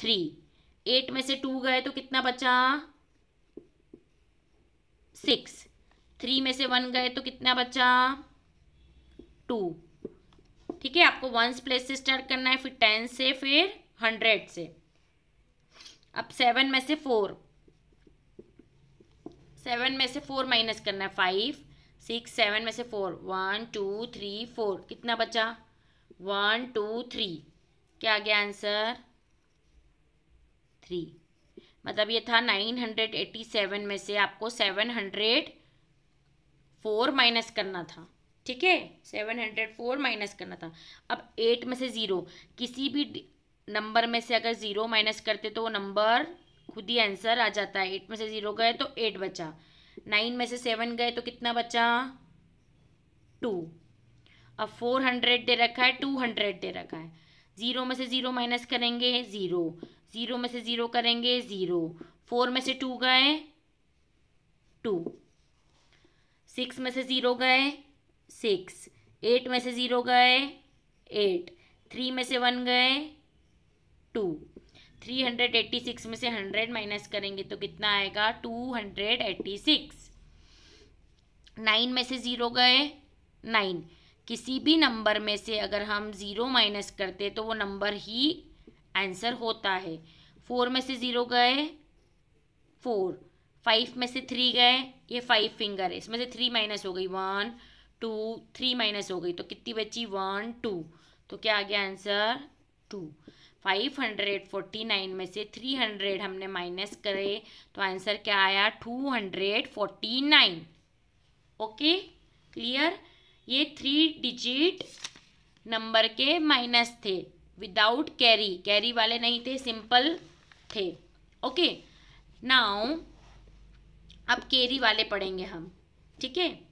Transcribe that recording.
three eight में से to गए तो कितना बचा सिक्स थ्री में से वन गए तो कितना बचा टू ठीक है आपको वंस प्लेस से स्टार्ट करना है फिर टेन से फिर हंड्रेड से अब सेवन में से फोर सेवन में से फोर माइनस करना है फाइव सिक्स सेवन में से four one two three four कितना बचा वन टू थ्री क्या आ गया आंसर थ्री मतलब ये था नाइन हंड्रेड एटी सेवन में से आपको सेवन हंड्रेड फोर माइनस करना था ठीक है सेवन हंड्रेड फोर माइनस करना था अब एट में से ज़ीरो किसी भी नंबर में से अगर ज़ीरो माइनस करते तो वो नंबर खुद ही आंसर आ जाता है एट में से ज़ीरो गए तो एट बचा नाइन में से सेवन गए तो कितना बचा टू अब फोर हंड्रेड दे रखा है टू हंड्रेड दे रखा है ज़ीरो में से ज़ीरो माइनस करेंगे ज़ीरो ज़ीरो में से ज़ीरो करेंगे ज़ीरो फोर में से टू गए टू सिक्स में से ज़ीरो गए सिक्स एट में से ज़ीरो गए एट थ्री में से वन गए two three hundred eighty six में से हंड्रेड माइनस करेंगे तो कितना आएगा two hundred eighty six nine में से ज़ीरो गए नाइन किसी भी नंबर में से अगर हम ज़ीरो माइनस करते तो वो नंबर ही आंसर होता है फोर में से ज़ीरो गए फोर फाइव में से थ्री गए ये फाइव फिंगर है इसमें से थ्री माइनस हो गई वन टू थ्री माइनस हो गई तो कितनी बची वन टू तो क्या आ गया answer two five hundred forty nine में से थ्री हंड्रेड हमने माइनस करे तो आंसर क्या आया two hundred forty nine okay clear ये थ्री डिजिट नंबर के माइनस थे विदाउट कैरी कैरी वाले नहीं थे सिंपल थे ओके नाउ अब कैरी वाले पढ़ेंगे हम ठीक है